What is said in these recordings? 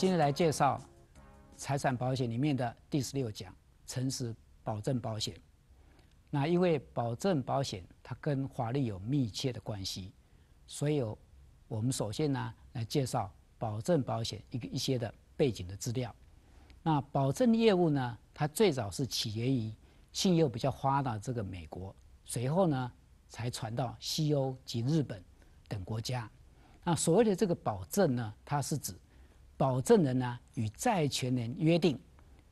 今天来介绍财产保险里面的第十六讲——诚实保证保险。那因为保证保险它跟法律有密切的关系，所以，我们首先呢来介绍保证保险一个一些的背景的资料。那保证业务呢，它最早是起源于信用比较发达这个美国，随后呢才传到西欧及日本等国家。那所谓的这个保证呢，它是指。保证人呢与债权人约定，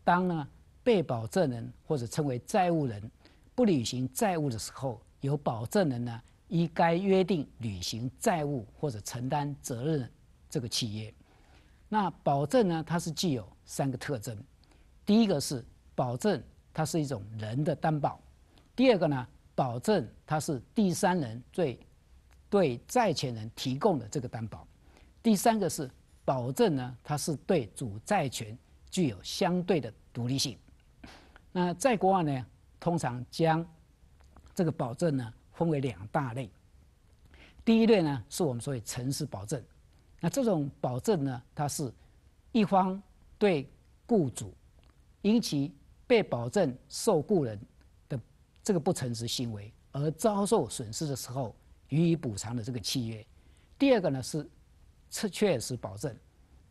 当呢被保证人或者称为债务人不履行债务的时候，由保证人呢依该约定履行债务或者承担责任这个企业。那保证呢，它是具有三个特征：第一个是保证，它是一种人的担保；第二个呢，保证它是第三人对对债权人提供的这个担保；第三个是。保证呢，它是对主债权具有相对的独立性。那在国外呢，通常将这个保证呢分为两大类。第一类呢，是我们所谓诚实保证。那这种保证呢，它是一方对雇主因其被保证受雇人的这个不诚实行为而遭受损失的时候予以补偿的这个契约。第二个呢是。确确实保证，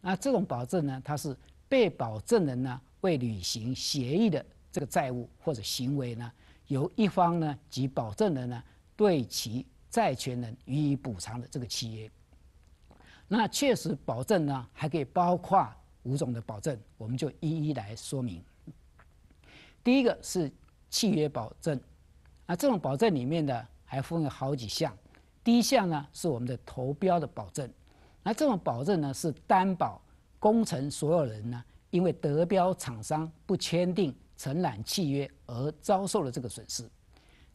那这种保证呢，它是被保证人呢未履行协议的这个债务或者行为呢，由一方呢即保证人呢对其债权人予以补偿的这个契约。那确实保证呢，还可以包括五种的保证，我们就一一来说明。第一个是契约保证，啊，这种保证里面的还分为好几项，第一项呢是我们的投标的保证。那这种保证呢，是担保工程所有人呢，因为德标厂商不签订承揽契约而遭受了这个损失。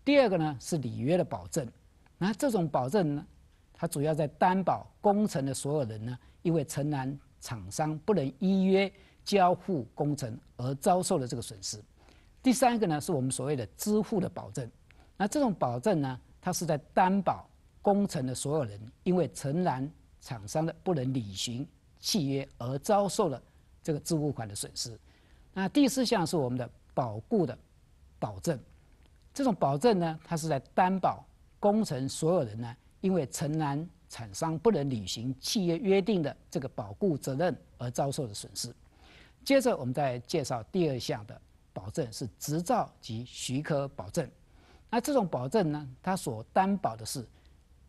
第二个呢是履约的保证，那这种保证呢，它主要在担保工程的所有人呢，因为承揽厂商不能依约交付工程而遭受了这个损失。第三个呢是我们所谓的支付的保证，那这种保证呢，它是在担保工程的所有人因为承揽厂商的不能履行契约而遭受了这个支付款的损失。那第四项是我们的保固的保证，这种保证呢，它是在担保工程所有人呢，因为承揽厂商不能履行契约约定的这个保固责任而遭受的损失。接着我们再介绍第二项的保证是执照及许可保证。那这种保证呢，它所担保的是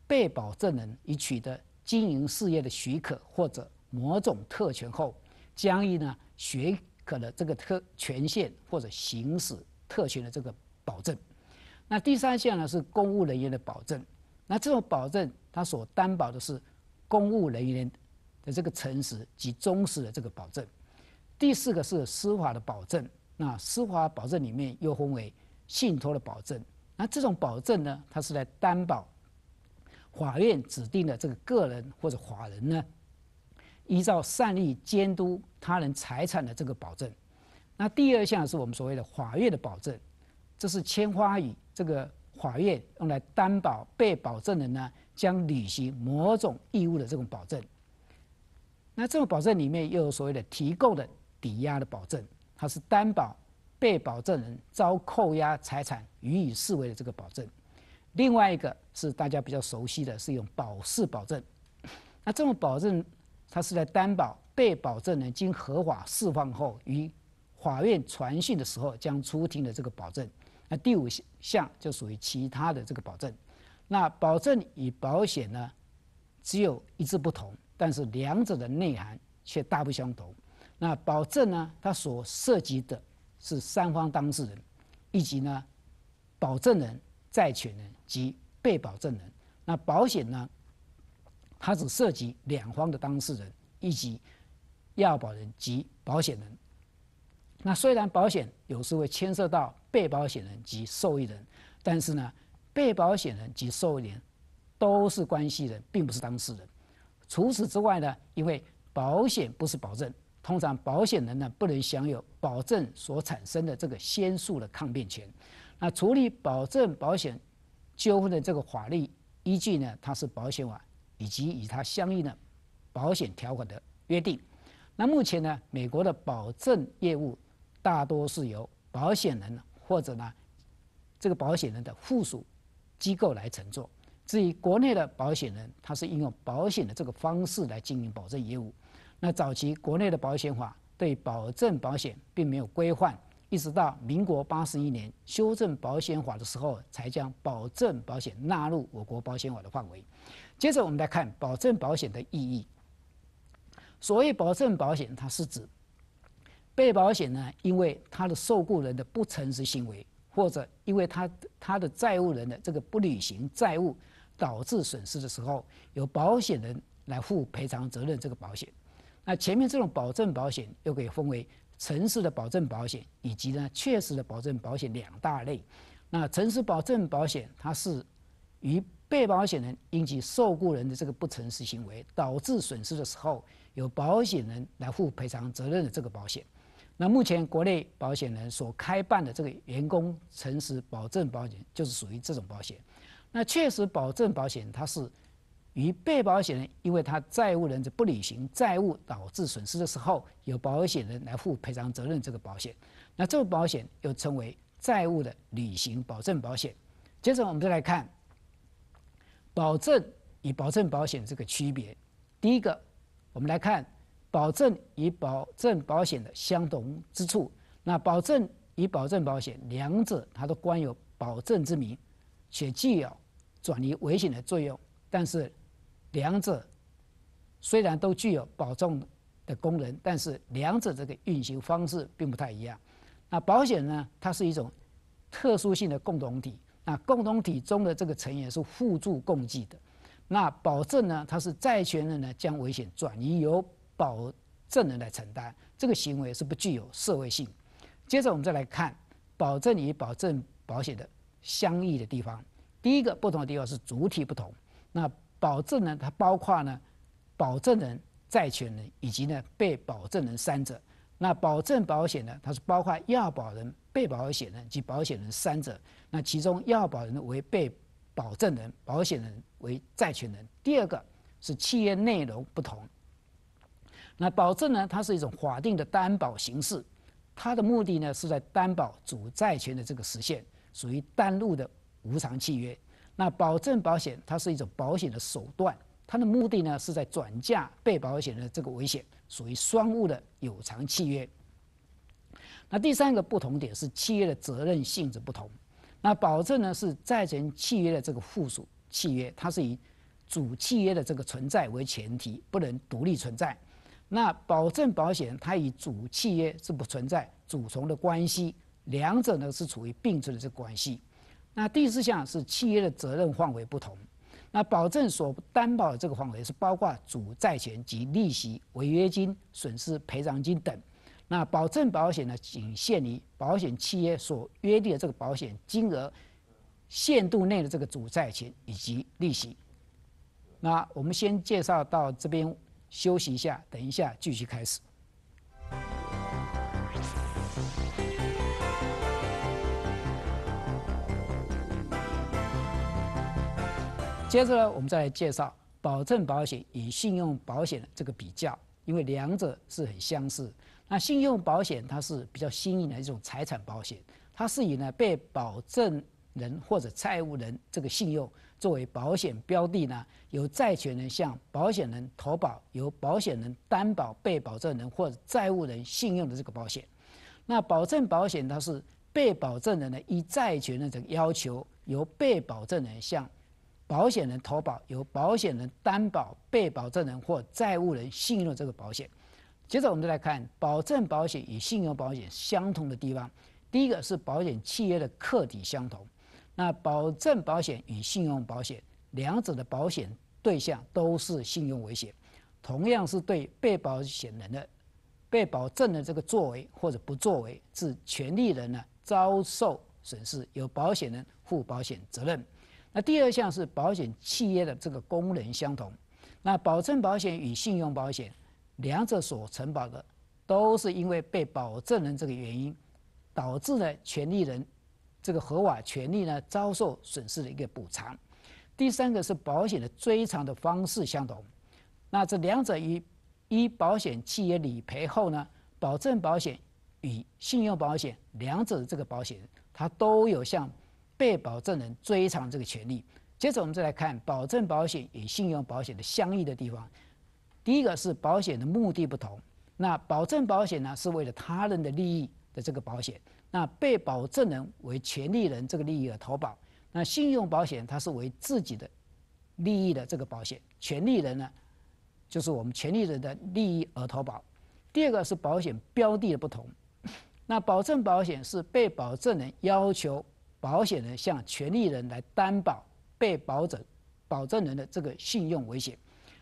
被保证人已取得。经营事业的许可或者某种特权后，将以呢许可的这个特权限或者行使特权的这个保证。那第三项呢是公务人员的保证。那这种保证，它所担保的是公务人员的这个诚实及忠实的这个保证。第四个是司法的保证。那司法保证里面又分为信托的保证。那这种保证呢，它是来担保。法院指定的这个个人或者法人呢，依照善意监督他人财产的这个保证。那第二项是我们所谓的法院的保证，这是签发与这个法院用来担保被保证人呢将履行某种义务的这种保证。那这种保证里面又有所谓的提供的抵押的保证，它是担保被保证人遭扣押财产予以视为的这个保证。另外一个是大家比较熟悉的是用保释保证，那这种保证，它是来担保被保证人经合法释放后，于法院传讯的时候将出庭的这个保证。那第五项就属于其他的这个保证。那保证与保险呢，只有一字不同，但是两者的内涵却大不相同。那保证呢，它所涉及的是三方当事人，以及呢保证人。债权人及被保证人，那保险呢？它只涉及两方的当事人，以及要保人及保险人。那虽然保险有时会牵涉到被保险人及受益人，但是呢，被保险人及受益人都是关系人，并不是当事人。除此之外呢，因为保险不是保证，通常保险人呢不能享有保证所产生的这个先诉的抗辩权。那处理保证保险纠纷的这个法律依据呢？它是保险法以及与它相应的保险条款的约定。那目前呢，美国的保证业务大多是由保险人或者呢这个保险人的附属机构来承做。至于国内的保险人，他是应用保险的这个方式来经营保证业务。那早期国内的保险法对保证保险并没有规范。一直到民国八十一年修正保险法的时候，才将保证保险纳入我国保险法的范围。接着，我们来看保证保险的意义。所谓保证保险，它是指被保险呢，因为他的受雇人的不诚实行为，或者因为他他的债务人的这个不履行债务导致损失的时候，由保险人来负赔偿责任。这个保险，那前面这种保证保险又可以分为。诚实的保证保险以及呢，确实的保证保险两大类。那诚实保证保险，它是与被保险人因其受雇人的这个不诚实行为导致损失的时候，由保险人来负赔偿责任的这个保险。那目前国内保险人所开办的这个员工诚实保证保险，就是属于这种保险。那确实保证保险，它是。与被保险人，因为他债务人不履行债务导致损失的时候，由保险人来负赔偿责任。这个保险，那这个保险又称为债务的履行保证保险。接着，我们再来看保证与保证保险这个区别。第一个，我们来看保证与保证保险的相同之处。那保证与保证保险两者，它都冠有保证之名，且具有转移危险的作用，但是。两者虽然都具有保障的功能，但是两者这个运行方式并不太一样。那保险呢，它是一种特殊性的共同体，那共同体中的这个成员是互助共济的。那保证呢，它是债权人呢将危险转移由保证人来承担，这个行为是不具有社会性。接着我们再来看保证与保证保险的相异的地方。第一个不同的地方是主体不同，那。保证呢，它包括呢，保证人、债权人以及呢被保证人三者。那保证保险呢，它是包括要保人、被保险人及保险人三者。那其中要保人为被保证人，保险人为债权人。第二个是契约内容不同。那保证呢，它是一种法定的担保形式，它的目的呢是在担保主债权的这个实现，属于单路的无偿契约。那保证保险它是一种保险的手段，它的目的呢是在转嫁被保险的这个危险，属于双务的有偿契约。那第三个不同点是契约的责任性质不同。那保证呢是债权契约的这个附属契约，它是以主契约的这个存在为前提，不能独立存在。那保证保险它与主契约是不存在主从的关系，两者呢是处于并存的这个关系。那第四项是企业的责任范围不同。那保证所担保的这个范围是包括主债权及利息、违约金、损失赔偿金等。那保证保险呢，仅限于保险企业所约定的这个保险金额限度内的这个主债权以及利息。那我们先介绍到这边休息一下，等一下继续开始。接着呢，我们再来介绍保证保险与信用保险这个比较，因为两者是很相似。那信用保险它是比较新颖的一种财产保险，它是以呢被保证人或者债务人这个信用作为保险标的呢，由债权人向保险人投保，由保险人担保被保证人或者债务人信用的这个保险。那保证保险它是被保证人呢，依债权人的要求，由被保证人向保险人投保，由保险人担保被保证人或债务人信用这个保险。接着，我们再来看保证保险与信用保险相同的地方。第一个是保险契约的客体相同。那保证保险与信用保险两者的保险对象都是信用危险，同样是对被保险人的被保证的这个作为或者不作为，致权利人呢遭受损失，由保险人负保险责任。那第二项是保险企业的这个功能相同，那保证保险与信用保险两者所承保的都是因为被保证人这个原因导致呢权利人这个合法权利呢遭受损失的一个补偿。第三个是保险的追偿的方式相同，那这两者与一保险企业理赔后呢，保证保险与信用保险两者的这个保险，它都有向。被保证人追偿这个权利。接着，我们再来看保证保险与信用保险的相异的地方。第一个是保险的目的不同。那保证保险呢，是为了他人的利益的这个保险，那被保证人为权利人这个利益而投保。那信用保险它是为自己的利益的这个保险，权利人呢就是我们权利人的利益而投保。第二个是保险标的的不同。那保证保险是被保证人要求。保险人向权利人来担保被保证、保证人的这个信用危险。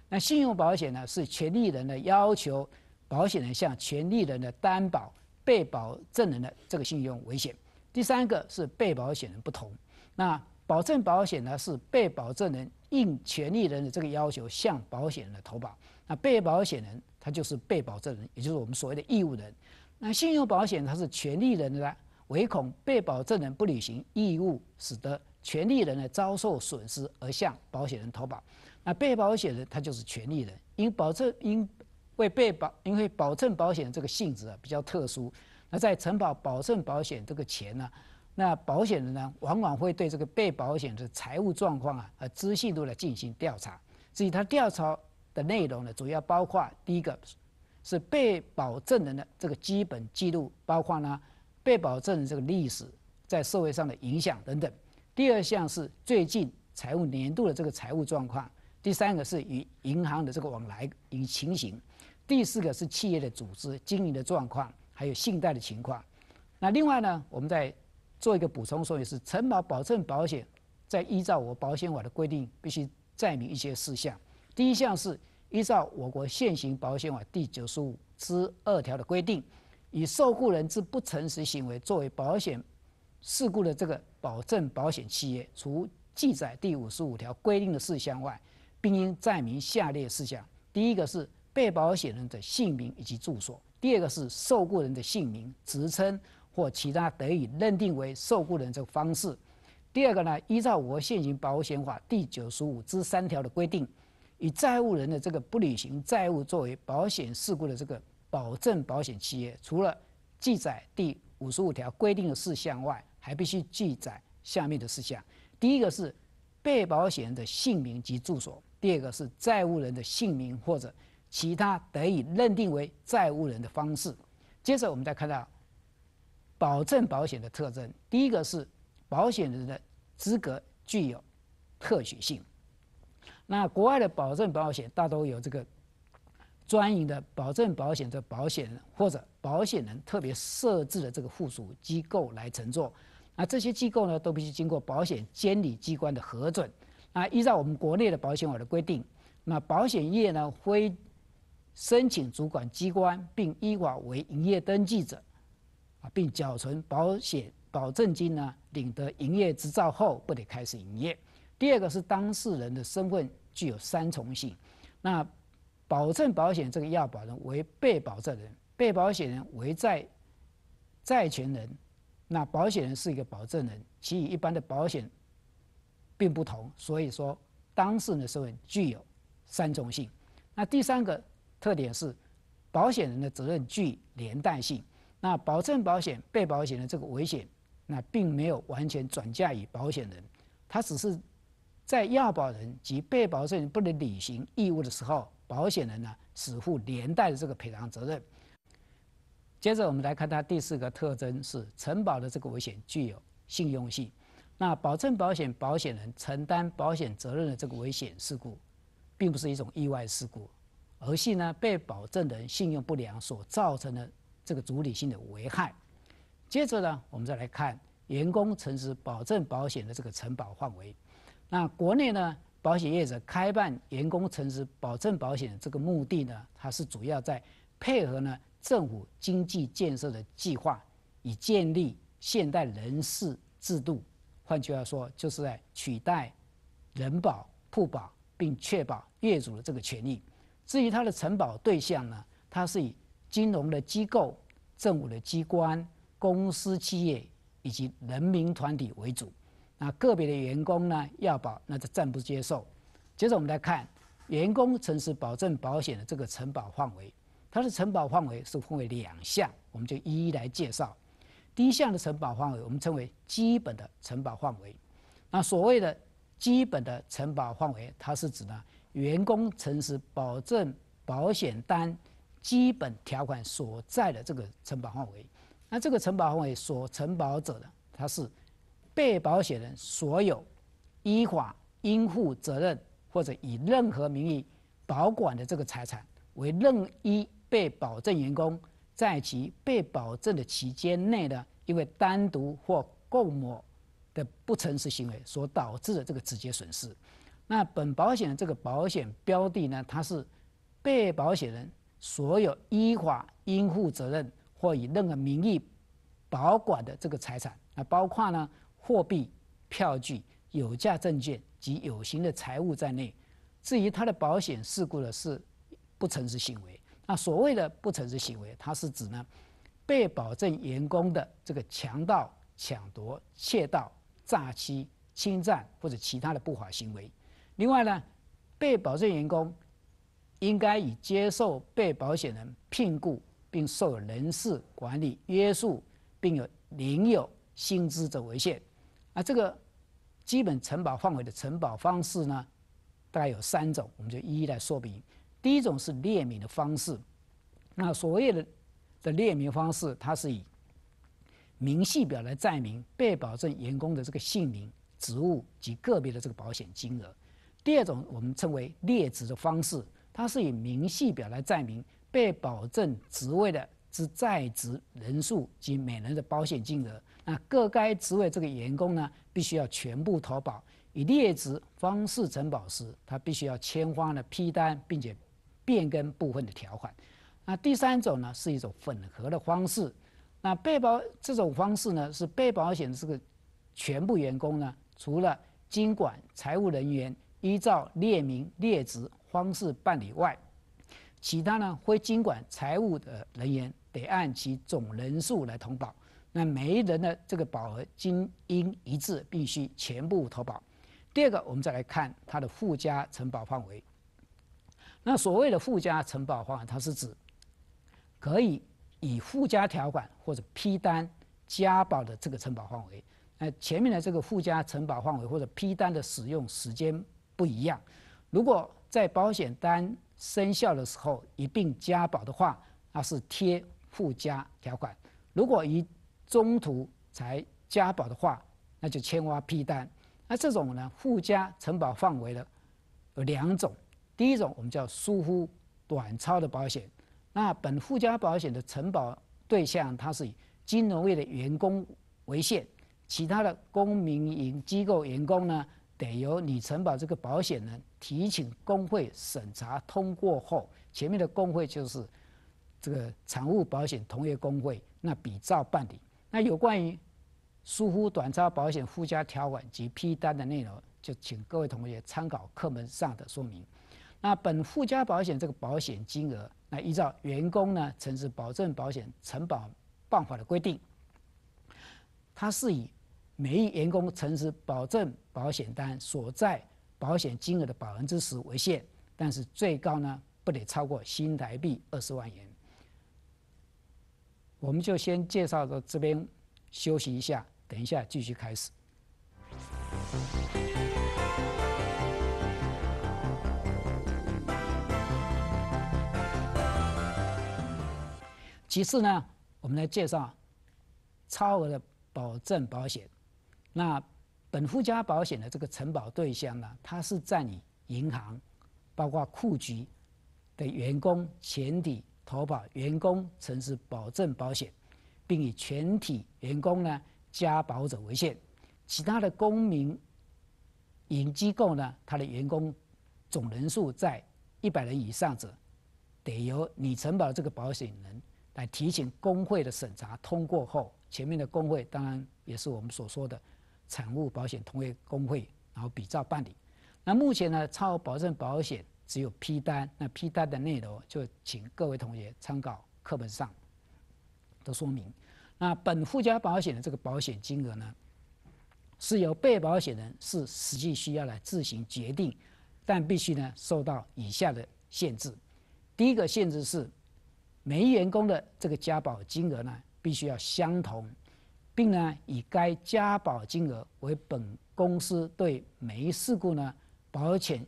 那信用保险呢，是权利人的要求保险人向权利人的担保被保证人的这个信用危险。第三个是被保险人不同。那保证保险呢，是被保证人应权利人的这个要求向保险人投保。那被保险人他就是被保证人，也就是我们所谓的义务人。那信用保险它是权利人的。唯恐被保证人不履行义务，使得权利人呢遭受损失而向保险人投保，那被保险人他就是权利人。因保证因为被保因为保证保险这个性质啊比较特殊，那在承保保证保险这个钱呢，那保险人呢往往会对这个被保险的财务状况啊和资信度来进行调查。至于他调查的内容呢，主要包括第一个是被保证人的这个基本记录，包括呢。被保证人这个历史在社会上的影响等等。第二项是最近财务年度的这个财务状况。第三个是与银行的这个往来与情形。第四个是企业的组织经营的状况，还有信贷的情况。那另外呢，我们再做一个补充说明是：承保保证保险，在依照我保险法的规定，必须载明一些事项。第一项是依照我国现行保险法第九十五之二条的规定。以受雇人之不诚实行为作为保险事故的这个保证，保险企业除记载第五十五条规定的事项外，并应载明下列事项：第一个是被保险人的姓名以及住所；第二个是受雇人的姓名、职称或其他得以认定为受雇人这个方式；第二个呢，依照我国现行保险法第九十五之三条的规定，以债务人的这个不履行债务作为保险事故的这个。保证保险企业除了记载第五十五条规定的事项外，还必须记载下面的事项：第一个是被保险人的姓名及住所；第二个是债务人的姓名或者其他得以认定为债务人的方式。接着我们再看到保证保险的特征：第一个是保险人的资格具有特许性。那国外的保证保险大都有这个。专营的保证保险的保险人或者保险人特别设置的这个附属机构来乘坐。啊，这些机构呢都必须经过保险监理机关的核准。啊，依照我们国内的保险法的规定，那保险业呢会申请主管机关，并依法为营业登记者，啊，并缴存保险保证金呢，领得营业执照后，不得开始营业。第二个是当事人的身份具有三重性，那。保证保险这个要保人为被保证人，被保险人为债债权人，那保险人是一个保证人，其与一般的保险并不同，所以说当事人的身份具有三重性。那第三个特点是保险人的责任具连带性。那保证保险被保险的这个危险，那并没有完全转嫁于保险人，他只是在要保人及被保证人不能履行义务的时候。保险人呢只负连带的这个赔偿责任。接着我们来看它第四个特征是承保的这个危险具有信用性。那保证保险保险人承担保险责任的这个危险事故，并不是一种意外事故，而是呢被保证人信用不良所造成的这个主体性的危害。接着呢，我们再来看员工诚实保证保险的这个承保范围。那国内呢？保险业者开办员工城市保证保险这个目的呢，它是主要在配合呢政府经济建设的计划，以建立现代人事制度。换句话说，就是在取代人保、雇保，并确保业主的这个权益。至于它的承保对象呢，它是以金融的机构、政府的机关、公司企业以及人民团体为主。那个别的员工呢要保，那就暂不接受。接着我们来看员工诚实保证保险的这个承保范围，它的承保范围是分为两项，我们就一一来介绍。第一项的承保范围我们称为基本的承保范围。那所谓的基本的承保范围，它是指呢员工诚实保证保险单基本条款所在的这个承保范围。那这个承保范围所承保者的，它是。被保险人所有依法应负责任或者以任何名义保管的这个财产，为任一被保证员工在其被保证的期间内呢，因为单独或共谋的不诚实行为所导致的这个直接损失。那本保险的这个保险标的呢，它是被保险人所有依法应负责任或以任何名义保管的这个财产，啊，包括呢。货币、票据、有价证券及有形的财物在内。至于他的保险事故呢，是不诚实行为。那所谓的不诚实行为，它是指呢，被保证员工的这个强盗、抢夺、窃盗、诈欺、侵占或者其他的不法行为。另外呢，被保证员工应该以接受被保险人聘雇，并受人事管理约束，并有领有薪资者为限。啊，这个基本承保范围的承保方式呢，大概有三种，我们就一一来说明。第一种是列名的方式，那所谓的的列名方式，它是以明细表来载明被保证员工的这个姓名、职务及个别的这个保险金额。第二种我们称为列职的方式，它是以明细表来载明被保证职位的之在职人数及每人的保险金额。那各该职位这个员工呢，必须要全部投保，以列职方式承保时，他必须要签发呢批单，并且变更部分的条款。那第三种呢，是一种混合的方式。那被保这种方式呢，是被保险的这个全部员工呢，除了经管财务人员依照列名列职方式办理外，其他呢非经管财务的人员得按其总人数来通报。那每一人的这个保额均应一致，必须全部投保。第二个，我们再来看它的附加承保范围。那所谓的附加承保范围，它是指可以以附加条款或者批单加保的这个承保范围。那前面的这个附加承保范围或者批单的使用时间不一样。如果在保险单生效的时候一并加保的话，那是贴附加条款；如果一中途才加保的话，那就签挖批单。那这种呢，附加承保范围的有两种。第一种我们叫疏忽短超的保险。那本附加保险的承保对象，它是以金融业的员工为限，其他的公民营机构员工呢，得由你承保这个保险人提请工会审查通过后，前面的工会就是这个产物保险同业工会，那比照办理。那有关于疏忽短差保险附加条款及批单的内容，就请各位同学参考课本上的说明。那本附加保险这个保险金额，那依照员工呢诚实保证保险承保办法的规定，它是以每一员工诚实保证保险单所在保险金额的百分之十为限，但是最高呢不得超过新台币二十万元。我们就先介绍到这边，休息一下，等一下继续开始。其次呢，我们来介绍超额的保证保险。那本附加保险的这个承保对象呢，它是在你银行、包括库局的员工前底投保员工城市保证保险，并以全体员工呢加保者为限。其他的公民营机构呢，它的员工总人数在一百人以上者，得由你承保这个保险人来提请工会的审查通过后，前面的工会当然也是我们所说的产物保险同业工会，然后比照办理。那目前呢，超额保证保险。只有批单，那批单的内容就请各位同学参考课本上的说明。那本附加保险的这个保险金额呢，是由被保险人是实际需要来自行决定，但必须呢受到以下的限制。第一个限制是，每一员工的这个加保金额呢必须要相同，并呢以该加保金额为本公司对每一事故呢保险。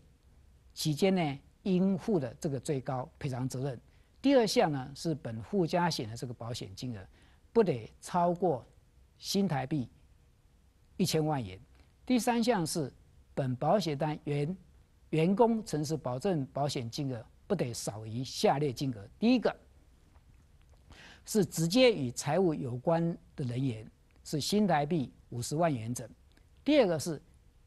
期间呢，应付的这个最高赔偿责任。第二项呢是本附加险的这个保险金额，不得超过新台币一千万元。第三项是本保险单原员工从事保证保险金额不得少于下列金额：第一个是直接与财务有关的人员是新台币五十万元整；第二个是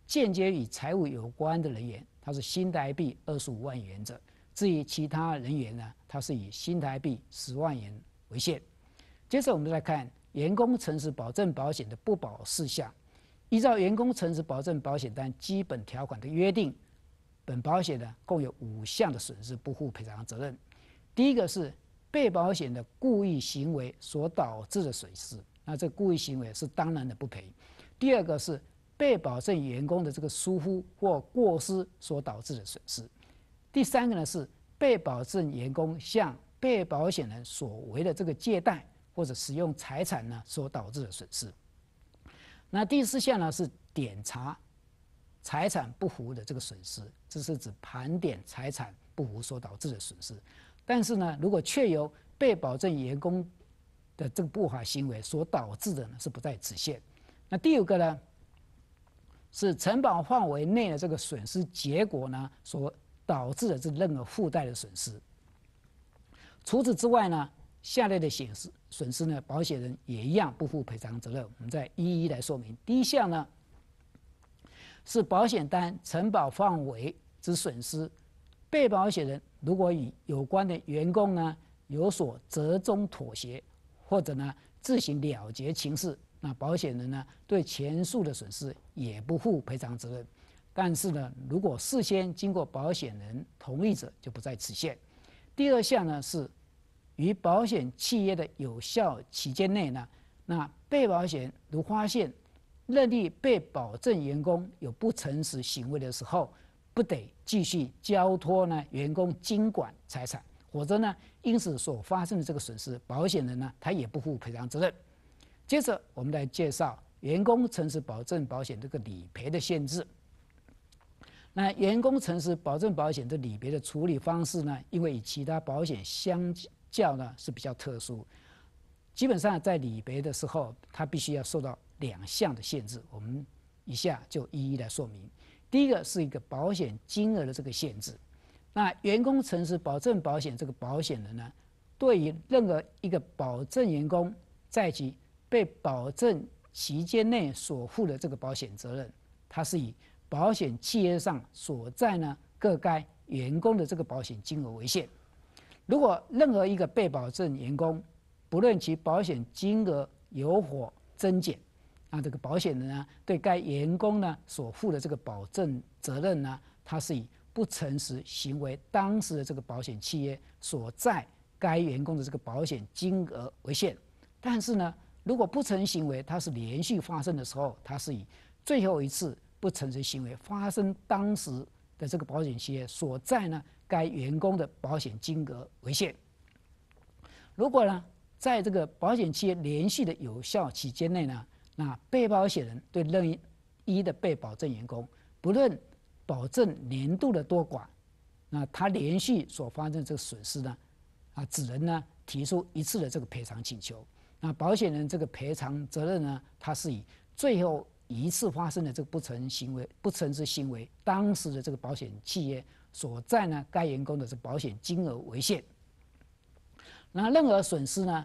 间接与财务有关的人员。他是新台币二十五万元者，至于其他人员呢，他是以新台币十万元为限。接着我们来看员工诚实保证保险的不保事项。依照员工诚实保证保险单基本条款的约定，本保险呢共有五项的损失不负赔偿责任。第一个是被保险的故意行为所导致的损失，那这故意行为是当然的不赔。第二个是被保证员工的这个疏忽或过失所导致的损失，第三个呢是被保证员工向被保险人所为的这个借贷或者使用财产呢所导致的损失。那第四项呢是点查财产不符的这个损失，这是指盘点财产不符所导致的损失。但是呢，如果确由被保证员工的这个不法行为所导致的呢，是不在此限。那第五个呢？是承保范围内的这个损失结果呢，所导致的这任何附带的损失。除此之外呢，下列的损失损失呢，保险人也一样不负赔偿责任。我们再一一来说明。第一项呢，是保险单承保范围之损失，被保险人如果与有关的员工呢有所折中妥协，或者呢自行了结情事。那保险人呢，对前述的损失也不负赔偿责任。但是呢，如果事先经过保险人同意者就不在此限。第二项呢是，于保险契约的有效期间内呢，那被保险如发现认定被保证员工有不诚实行为的时候，不得继续交托呢员工经管财产，否则呢，因此所发生的这个损失，保险人呢他也不负赔偿责任。接着，我们来介绍员工诚实保证保险这个理赔的限制。那员工诚实保证保险的理赔的处理方式呢？因为与其他保险相较呢是比较特殊，基本上在理赔的时候，它必须要受到两项的限制。我们以下就一一来说明。第一个是一个保险金额的这个限制。那员工诚实保证保险这个保险人呢，对于任何一个保证员工在其被保证期间内所负的这个保险责任，它是以保险契约上所在呢各该员工的这个保险金额为限。如果任何一个被保证员工，不论其保险金额有否增减，那这个保险人呢对该员工呢所负的这个保证责任呢，它是以不诚实行为当时的这个保险契约所在该员工的这个保险金额为限。但是呢，如果不成行为它是连续发生的时候，它是以最后一次不成实行为发生当时的这个保险企业所在呢该员工的保险金额为限。如果呢在这个保险期业连续的有效期间内呢，那被保险人对任一的被保证员工，不论保证年度的多寡，那他连续所发生这个损失呢，啊，只能呢提出一次的这个赔偿请求。那保险人这个赔偿责任呢？它是以最后一次发生的这个不诚行为、不诚实行为当时的这个保险企业所占呢，该员工的这保险金额为限。那任何损失呢，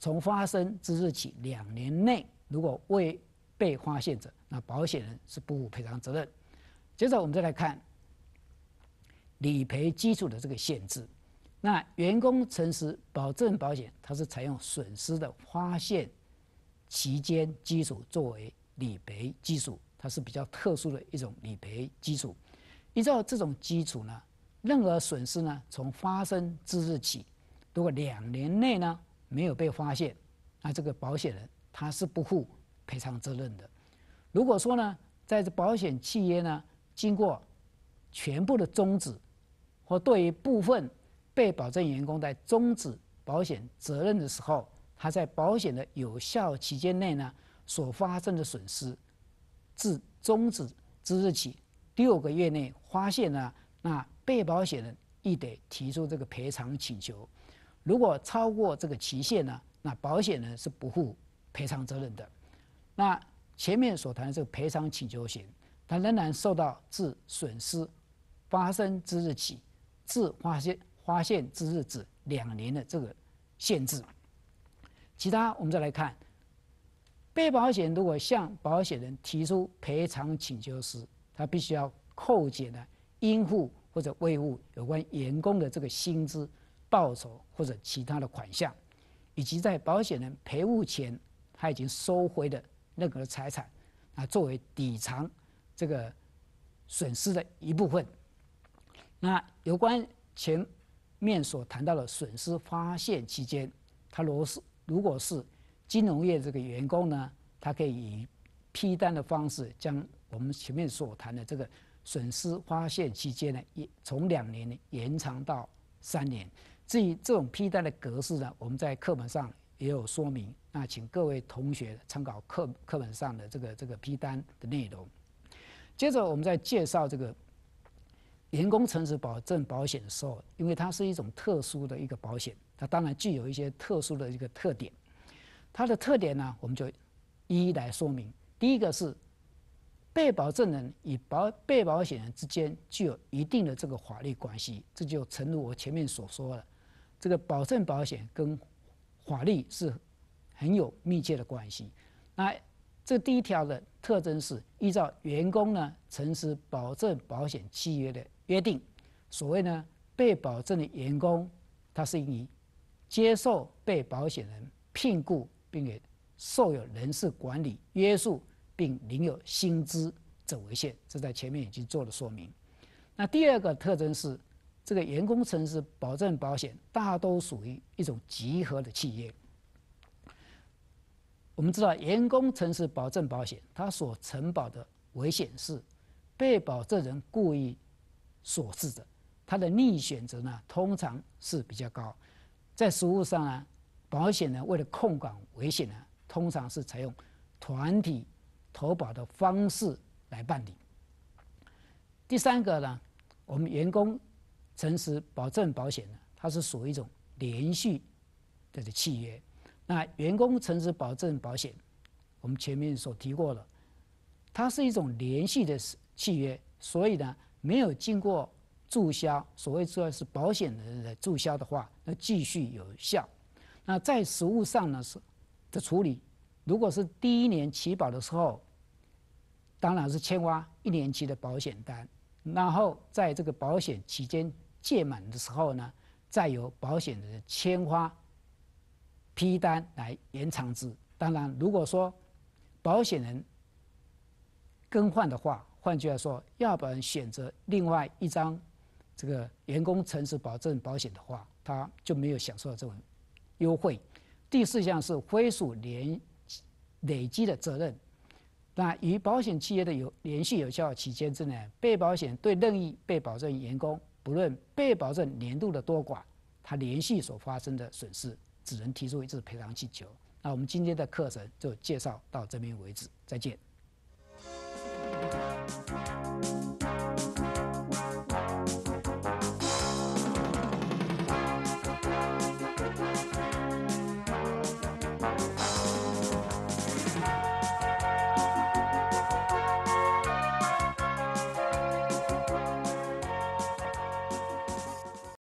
从发生之日起两年内如果未被发现者，那保险人是不负赔偿责任。接着我们再来看理赔基础的这个限制。那员工诚实保证保险，它是采用损失的发现期间基础作为理赔基础，它是比较特殊的一种理赔基础。依照这种基础呢，任何损失呢，从发生之日起，如果两年内呢没有被发现，那这个保险人他是不负赔偿责任的。如果说呢，在这保险契约呢经过全部的终止或对于部分。被保证员工在终止保险责任的时候，他在保险的有效期间内呢，所发生的损失，自终止之日起六个月内发现呢，那被保险人亦得提出这个赔偿请求。如果超过这个期限呢，那保险人是不负赔偿责任的。那前面所谈的这个赔偿请求险，它仍然受到自损失发生之日起自发现。发现之日止两年的这个限制。其他我们再来看，被保险如果向保险人提出赔偿请求时，他必须要扣减的应付或者未付有关员工的这个薪资、报酬或者其他的款项，以及在保险人赔付前他已经收回的任何财产，啊，作为抵偿这个损失的一部分。那有关钱。面所谈到的损失发现期间，他果是如果是金融业这个员工呢，他可以以批单的方式将我们前面所谈的这个损失发现期间呢，也从两年延长到三年。至于这种批单的格式呢，我们在课本上也有说明，那请各位同学参考课课本上的这个这个批单的内容。接着，我们再介绍这个。员工诚实保证保险的时候，因为它是一种特殊的一个保险，它当然具有一些特殊的一个特点。它的特点呢，我们就一一来说明。第一个是被保证人与保被保险人之间具有一定的这个法律关系，这就承如我前面所说的，这个保证保险跟法律是很有密切的关系。那这第一条的特征是依照员工呢诚实保证保险契约的。约定，所谓呢，被保证的员工，他是以接受被保险人聘雇，并且受有人事管理约束，并领有薪资者为限。这在前面已经做了说明。那第二个特征是，这个员工城市保证保险大都属于一种集合的企业。我们知道，员工城市保证保险它所承保的危险是被保证人故意。所致的，它的逆选择呢，通常是比较高。在实务上啊，保险呢为了控管危险呢，通常是采用团体投保的方式来办理。第三个呢，我们员工诚实保证保险呢，它是属于一种连续的契约。那员工诚实保证保险，我们前面所提过的，它是一种连续的契约，所以呢。没有经过注销，所谓说是保险人来注销的话，那继续有效。那在实物上呢是的处理，如果是第一年起保的时候，当然是签发一年期的保险单，然后在这个保险期间届满的时候呢，再由保险人签发批单来延长之。当然，如果说保险人更换的话，换句话说，要不然选择另外一张这个员工诚实保证保险的话，他就没有享受到这种优惠。第四项是归属连累积的责任。那与保险企业的有连续有效期间之内，被保险对任意被保证员工，不论被保证年度的多寡，他连续所发生的损失，只能提出一次赔偿请求。那我们今天的课程就介绍到这边为止，再见。